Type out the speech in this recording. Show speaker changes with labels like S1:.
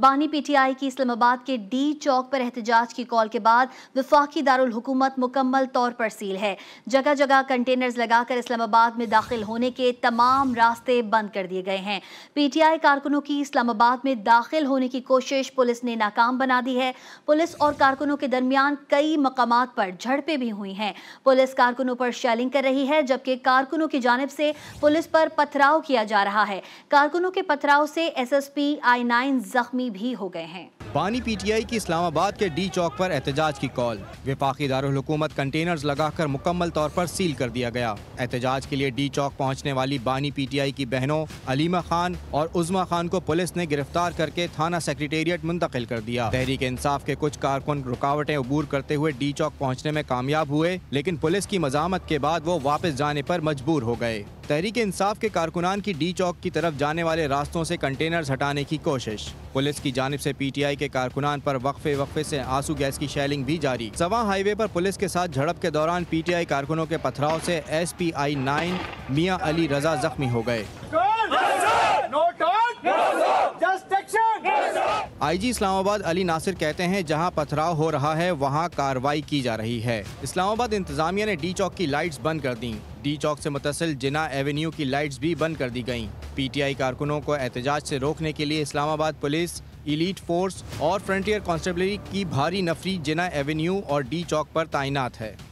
S1: बानी पीटीआई की इस्लामाबाद के डी चौक पर एहतजाज की कॉल के बाद विफाकी दारुल हुकूमत मुकम्मल तौर पर सील है जगह जगह कंटेनर्स लगाकर इस्लामाबाद में दाखिल होने के तमाम रास्ते बंद कर दिए गए हैं पीटीआई कारकुनों की इस्लामाबाद में दाखिल होने की कोशिश पुलिस ने नाकाम बना दी है पुलिस और कारकुनों के दरमियान कई मकाम पर झड़पें भी हुई हैं पुलिस कारकुनों पर शेलिंग कर रही है जबकि कारकुनों की जानब से पुलिस पर पथराव किया जा रहा है कारकुनों के पथराव से S S P I nine जख्मी जख्मी भी हो गए हैं
S2: पानी पीटीआई की इस्लामाबाद के डी चौक पर एहतजाज की कॉल विपाकी दारकूमत कंटेनर्स लगाकर मुकम्मल तौर पर सील कर दिया गया एहतजाज के लिए डी चौक पहुंचने वाली बानी पीटीआई की बहनों अलीमा खान और उजमा खान को पुलिस ने गिरफ्तार करके थाना सेक्रेटेरिएट मुंतकिल कर दिया तहरीक इंसाफ के कुछ कारकुन रुकावटें अबूर करते हुए डी चौक पहुँचने में कामयाब हुए लेकिन पुलिस की मजामत के बाद वो वापस जाने आरोप मजबूर हो गए तहरीक इंसाफ के कारकुनान की डी चौक की तरफ जाने वाले रास्तों से कंटेनर्स हटाने की कोशिश पुलिस की जानब से पीटीआई के कारकुनान पर वक्फे वक्फे से आंसू गैस की शैलिंग भी जारी सवा हाईवे पर पुलिस के साथ झड़प के दौरान पीटीआई कारकुनों के पथराव से एसपीआई नाइन मियाँ अली रजा जख्मी हो गए आईजी इस्लामाबाद अली नासिर कहते हैं जहां पथराव हो रहा है वहां कार्रवाई की जा रही है इस्लामाबाद इंतजामिया ने डी चौक की लाइट्स बंद कर दी डी चौक से मुतसिल जिना एवेन्यू की लाइट्स भी बंद कर दी गयी पीटीआई कारकुनों को एहतजाज से रोकने के लिए इस्लामाबाद पुलिस इलीट फोर्स और फ्रंटियर कॉन्स्टेबलरी की भारी नफरी जिना एवेन्यू और डी चौक पर तैनात है